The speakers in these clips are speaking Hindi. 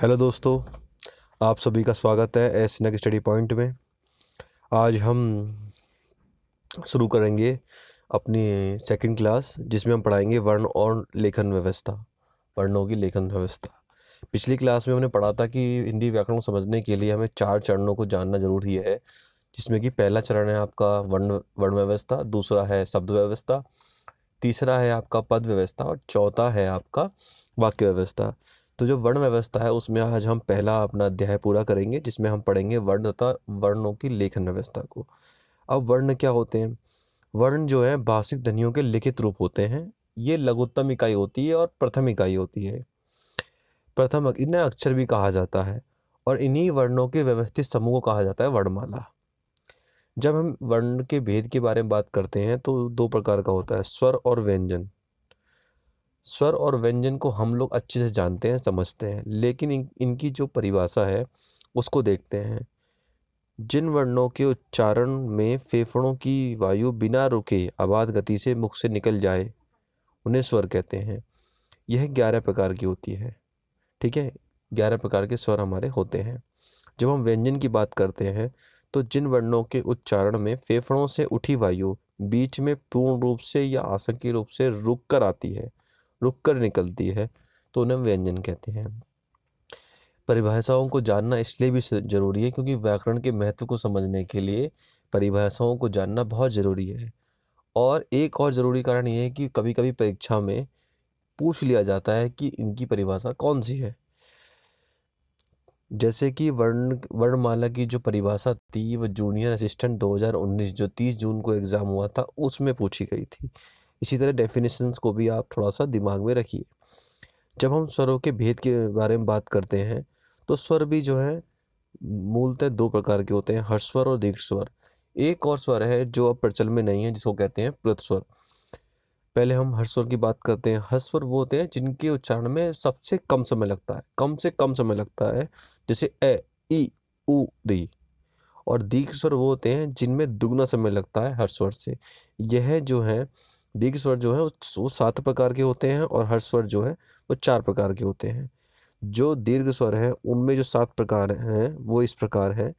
हेलो दोस्तों आप सभी का स्वागत है एस स्टडी पॉइंट में आज हम शुरू करेंगे अपनी सेकंड क्लास जिसमें हम पढ़ाएंगे वर्ण और लेखन व्यवस्था वर्णों की लेखन व्यवस्था पिछली क्लास में हमने पढ़ा था कि हिंदी व्याकरण समझने के लिए हमें चार चरणों को जानना जरूरी है जिसमें कि पहला चरण है आपका वर्ण वर्ण व्यवस्था दूसरा है शब्द व्यवस्था तीसरा है आपका पद व्यवस्था और चौथा है आपका वाक्य व्यवस्था तो जो वर्ण व्यवस्था है उसमें आज हम पहला अपना अध्याय पूरा करेंगे जिसमें हम पढ़ेंगे वर्ण तथा वर्णों की लेखन व्यवस्था को अब वर्ण क्या होते हैं वर्ण जो है भाषिक ध्वनियों के लिखित रूप होते हैं ये लघुत्तम इकाई होती है और प्रथम इकाई होती है प्रथम इन्हें अक्षर भी कहा जाता है और इन्हीं वर्णों के व्यवस्थित समूह को कहा जाता है वर्णमाला जब हम वर्ण के भेद के बारे में बात करते हैं तो दो प्रकार का होता है स्वर और व्यंजन स्वर और व्यंजन को हम लोग अच्छे से जानते हैं समझते हैं लेकिन इन, इनकी जो परिभाषा है उसको देखते हैं जिन वर्णों के उच्चारण में फेफड़ों की वायु बिना रुके आबाद गति से मुख से निकल जाए उन्हें स्वर कहते हैं यह ग्यारह प्रकार की होती है ठीक है ग्यारह प्रकार के स्वर हमारे होते हैं जब हम व्यंजन की बात करते हैं तो जिन वर्णों के उच्चारण में फेफड़ों से उठी वायु बीच में पूर्ण रूप से या आशंकी रूप से रुक कर आती है रुक कर निकलती है तो उन्हें व्यंजन कहते हैं परिभाषाओं को जानना इसलिए भी जरूरी है क्योंकि व्याकरण के महत्व को समझने के लिए परिभाषाओं को जानना बहुत ज़रूरी है और एक और ज़रूरी कारण ये है कि कभी कभी परीक्षा में पूछ लिया जाता है कि इनकी परिभाषा कौन सी है जैसे कि वर्ण वर्णमाला की जो परिभाषा थी वो जूनियर असिस्टेंट 2019 जो 30 जून को एग्ज़ाम हुआ था उसमें पूछी गई थी इसी तरह डेफिनेशंस को भी आप थोड़ा सा दिमाग में रखिए जब हम स्वरों के भेद के बारे में बात करते हैं तो स्वर भी जो है मूलतः दो प्रकार के होते हैं हर्ष और दीर्घ स्वर एक और स्वर है जो अब प्रचल में नहीं है जिसको कहते हैं प्रतस्वर स्वर पहले हम हर्ष की बात करते हैं हर्ष वो होते हैं जिनके उच्चारण में सबसे कम समय लगता है कम से कम समय लगता है जैसे ए ई उ दी और दीर्घ स्वर वो होते हैं जिनमें दुगना समय लगता है हर्षवर से यह जो है दीर्घ स्वर जो है वो सात प्रकार के होते हैं और हर स्वर जो है वो चार प्रकार के होते हैं जो दीर्घ स्वर हैं उनमें जो सात प्रकार हैं वो इस प्रकार हैं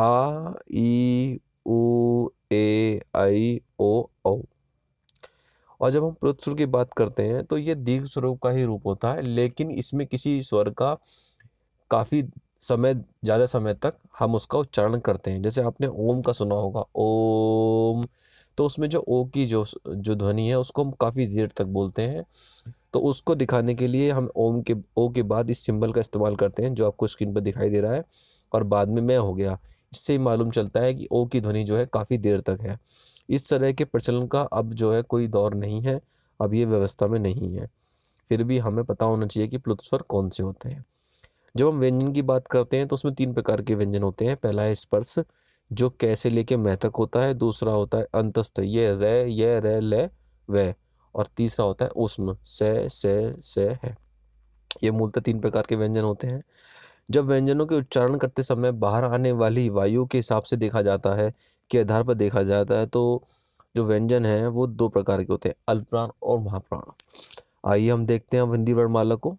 आ ई उ ए आई ओ औ और जब हम प्रोत स्वर की बात करते हैं तो ये दीर्घ स्वरूप का ही रूप होता है लेकिन इसमें किसी स्वर का काफ़ी समय ज़्यादा समय तक हम उसका उच्चारण करते हैं जैसे आपने ओम का सुना होगा ओम तो उसमें जो ओ की जो जो ध्वनि है उसको हम काफ़ी देर तक बोलते हैं तो उसको दिखाने के लिए हम ओम के ओ के बाद इस सिंबल का इस्तेमाल करते हैं जो आपको स्क्रीन पर दिखाई दे रहा है और बाद में मैं हो गया इससे मालूम चलता है कि ओ की ध्वनि जो है काफ़ी देर तक है इस तरह के प्रचलन का अब जो है कोई दौर नहीं है अब ये व्यवस्था में नहीं है फिर भी हमें पता होना चाहिए कि प्लुत्स्वर कौन से होते हैं जब हम व्यंजन की बात करते हैं तो उसमें तीन प्रकार के व्यंजन होते हैं पहला है स्पर्श जो कैसे लेके मैं तक होता है दूसरा होता है अंतस्थ ये रे ये रे ले वे और तीसरा होता है उष्म से से से है ये मूलतः तीन प्रकार के व्यंजन होते हैं जब व्यंजनों के उच्चारण करते समय बाहर आने वाली वायु के हिसाब से देखा जाता है के आधार पर देखा जाता है तो जो व्यंजन है वो दो प्रकार के होते हैं अल्पप्राण और महाप्राण आइए हम देखते हैं अब हिंदी वर्णमाला को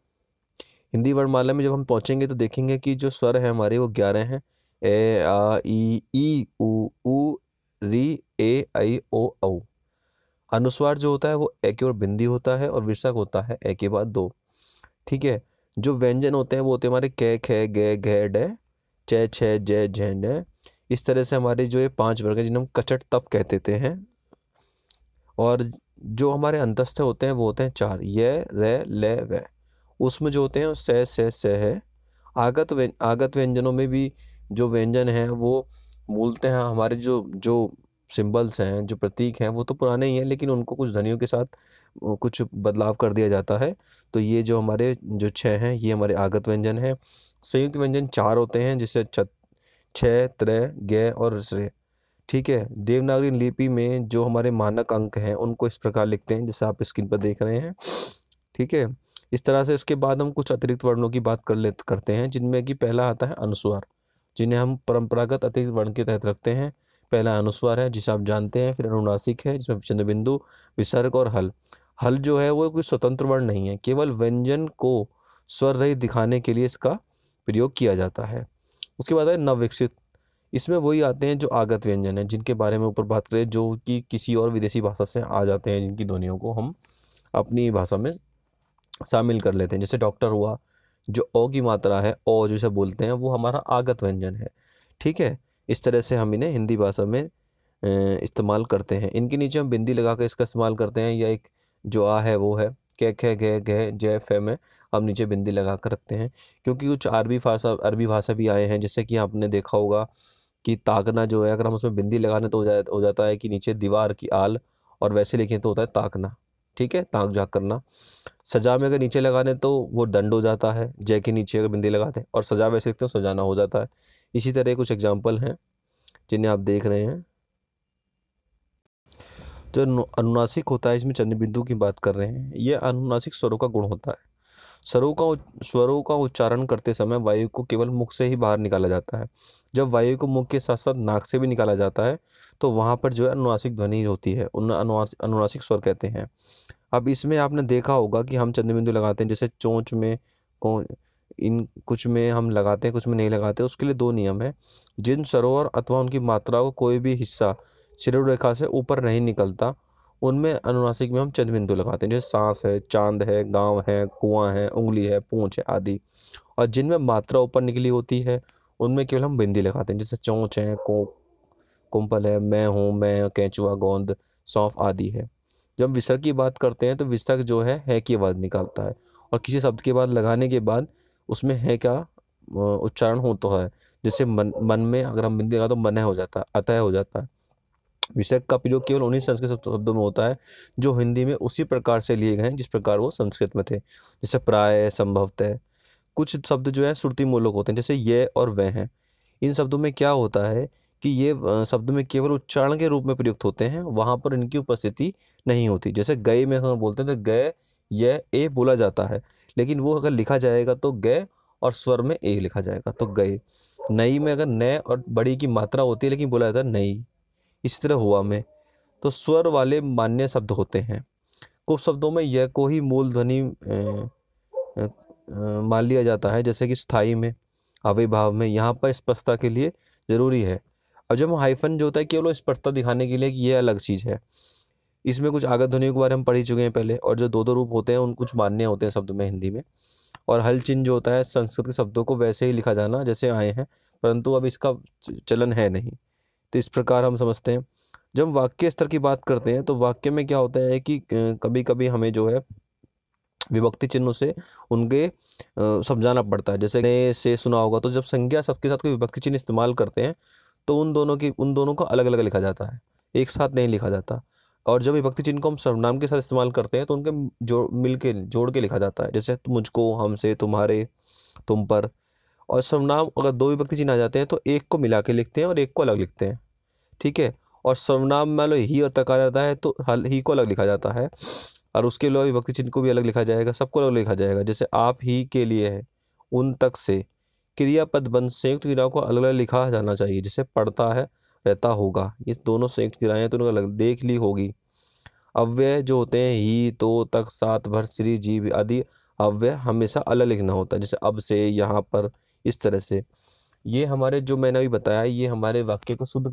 हिंदी वर्णमाला में जब हम पहुंचेंगे तो देखेंगे कि जो स्वर है हमारे वो ग्यारह हैं ए आ ई ई उ ऊ री ए आई ओ औ अनुस्वार जो होता है वो ए की ओर बिंदी होता है और विषक होता है ए के बाद दो ठीक है जो व्यंजन होते हैं वो होते हैं हमारे कै खे गे घे डे चे छे जय झे डे इस तरह से हमारे जो ये पांच वर्ग हैं जिन्हें हम कचट तप कह देते हैं और जो हमारे अंतस्थ होते हैं वो होते हैं चार ये रे ले वे उसमें जो होते हैं वो सह सह सह है आगत व्यंजनों में भी जो व्यंजन हैं वो मूलते हैं हमारे जो जो सिंबल्स हैं जो प्रतीक हैं वो तो पुराने ही हैं लेकिन उनको कुछ ध्वनियों के साथ कुछ बदलाव कर दिया जाता है तो ये जो हमारे जो छः हैं ये हमारे आगत व्यंजन हैं संयुक्त व्यंजन चार होते हैं जिसे छः त्रय गय और श्रेय ठीक है देवनागरी लिपि में जो हमारे मानक अंक हैं उनको इस प्रकार लिखते हैं जैसे आप स्क्रीन पर देख रहे हैं ठीक है इस तरह से इसके बाद हम कुछ अतिरिक्त वर्णों की बात कर ले करते हैं जिनमें कि पहला आता है अनुस्वार जिन्हें हम परंपरागत अतिरिक्त वर्ण के तहत रखते हैं पहला अनुस्वार है जिसे आप जानते हैं फिर अनुनासिक है जिसमें चंद्र बिंदु विसर्ग और हल हल जो है वो कोई स्वतंत्र वर्ण नहीं है केवल व्यंजन को स्वर रहित दिखाने के लिए इसका प्रयोग किया जाता है उसके बाद है नवविकसित इसमें वही आते हैं जो आगत व्यंजन है जिनके बारे में ऊपर बात करें जो कि किसी और विदेशी भाषा से आ जाते हैं जिनकी ध्वनियों को हम अपनी भाषा में शामिल कर लेते हैं जैसे डॉक्टर हुआ जो ओ की मात्रा है ओ जिसे बोलते हैं वो हमारा आगत व्यंजन है ठीक है इस तरह से हम इन्हें हिंदी भाषा में इस्तेमाल करते हैं इनके नीचे हम बिंदी लगा कर इसका इस्तेमाल करते हैं या एक जो आ है वो है कै खे घे घे जय फे में हम नीचे बिंदी लगा कर रखते हैं क्योंकि कुछ अरबी भाषा अरबी भाषा भी आए हैं जैसे कि आपने देखा होगा कि ताकना जो है अगर हम उसमें बिंदी लगाने तो हो, हो जाता है कि नीचे दीवार की आल और वैसे लिखें तो होता है ताकना ठीक है ताक झाक करना सजा में अगर नीचे लगाने तो वो दंड हो जाता है जय के नीचे अगर बिंदी लगाते हैं और सजा वैसे लिखते हो सजाना हो जाता है इसी तरह कुछ एग्जाम्पल हैं जिन्हें आप देख रहे हैं जो अनुनासिक होता है इसमें चंद्र बिंदु की बात कर रहे हैं यह अनुनासिक स्वरों का गुण होता है स्वरों का स्वरों का उच्चारण करते समय वायु को केवल मुख से ही बाहर निकाला जाता है जब वायु को मुख के साथ साथ नाक से भी निकाला जाता है तो वहाँ पर जो है अनुनासिक ध्वनि होती है उन अनुनासिक स्वर कहते हैं अब इसमें आपने देखा होगा कि हम चंद्रबिंदु लगाते हैं जैसे चोंच में को इन कुछ में हम लगाते हैं कुछ में नहीं लगाते उसके लिए दो नियम है जिन सरोवर अथवा उनकी मात्रा को कोई भी हिस्सा शिरोरेखा से ऊपर नहीं निकलता उनमें अनुनासिक में हम चंद बिंदु लगाते हैं जैसे सांस है चांद है गांव है कुआं है उंगली है पूंछ है आदि और जिनमें मात्रा ऊपर निकली होती है उनमें केवल हम बिंदी लगाते हैं जैसे चौंच है को कुंपल है मैं हूँ मैं कैचुआ गोंद सौंफ आदि है जब विसर्ग की बात करते हैं तो विसर्ग जो है है की आवाज़ निकालता है और किसी शब्द के बाद लगाने के बाद उसमें है का उच्चारण होता है जैसे मन मन में अगर हम बिंदी लगा तो मन हो जाता है अतः हो जाता है विषय का प्रयोग केवल उन्हीं संस्कृत शब्दों में होता है जो हिंदी में उसी प्रकार से लिए गए हैं जिस प्रकार वो संस्कृत में थे जैसे प्राय संभवतः कुछ शब्द जो हैं श्रुति मूलक होते हैं जैसे ये और वह हैं इन शब्दों में क्या होता है कि ये शब्द में केवल उच्चारण के रूप में प्रयुक्त होते हैं वहाँ पर इनकी उपस्थिति नहीं होती जैसे गए में हम बोलते हैं तो गए ये ए बोला जाता है लेकिन वो अगर लिखा जाएगा तो गए और स्वर में ए लिखा जाएगा तो गए नई में अगर नए और बड़ी की मात्रा होती है लेकिन बोला जाता है नई इसी तरह हुआ में तो स्वर वाले मान्य शब्द होते हैं कुछ शब्दों में यह को ही मूल ध्वनि मान लिया जाता है जैसे कि स्थाई में अविभाव में यहाँ पर स्पष्टता के लिए ज़रूरी है अब जब हाइफन जो होता है केवल स्पष्टता दिखाने के लिए कि यह अलग चीज़ है इसमें कुछ आगत ध्वनियों के बारे में पढ़ ही चुके हैं पहले और जो दो दो रूप होते हैं उन कुछ मान्य होते हैं शब्द में हिंदी में और हल चिन्ह जो होता है संस्कृत के शब्दों को वैसे ही लिखा जाना जैसे आए हैं परंतु अब इसका चलन है नहीं तो इस प्रकार हम समझते हैं जब वाक्य स्तर की बात करते हैं तो वाक्य में क्या होता है कि कभी कभी हमें जो है विभक्ति चिन्हों से उनके समझाना पड़ता है जैसे ने से सुना होगा तो जब संज्ञा सबके साथ कोई विभक्ति चिन्ह इस्तेमाल करते हैं तो उन दोनों की उन दोनों को अलग अलग लिखा जाता है एक साथ नहीं लिखा जाता और जब विभक्ति चिन्ह को हम सर्वनाम के साथ इस्तेमाल करते हैं तो उनके जो मिल के जोड़ के लिखा जाता है जैसे मुझको हमसे तुम्हारे तुम पर और सर्वनाम अगर दो विभक्ति चिन्ह आ जाते हैं तो एक को मिला के लिखते हैं और एक को अलग लिखते हैं ठीक है और सर्वनाम मान लो ही और तक आ जाता है तो हल ही को अलग लिखा जाता है और उसके अलावा विभक्ति चिन्ह को भी अलग लिखा जाएगा सबको अलग लिखा जाएगा जैसे आप ही के लिए है उन तक से क्रियापद बंद संयुक्त क्रियाओं को अलग अलग लिखा जाना चाहिए जैसे पढ़ता है रहता होगा ये दोनों संयुक्त क्रियाएँ तो उनको अलग देख ली होगी अव्यय जो होते हैं ही तो तक सात भर श्री जीव आदि अव्यय हमेशा अलग लिखना होता है जैसे अब से यहाँ पर इस तरह से ये हमारे जो मैंने अभी बताया ये हमारे वाक्य को शुद्ध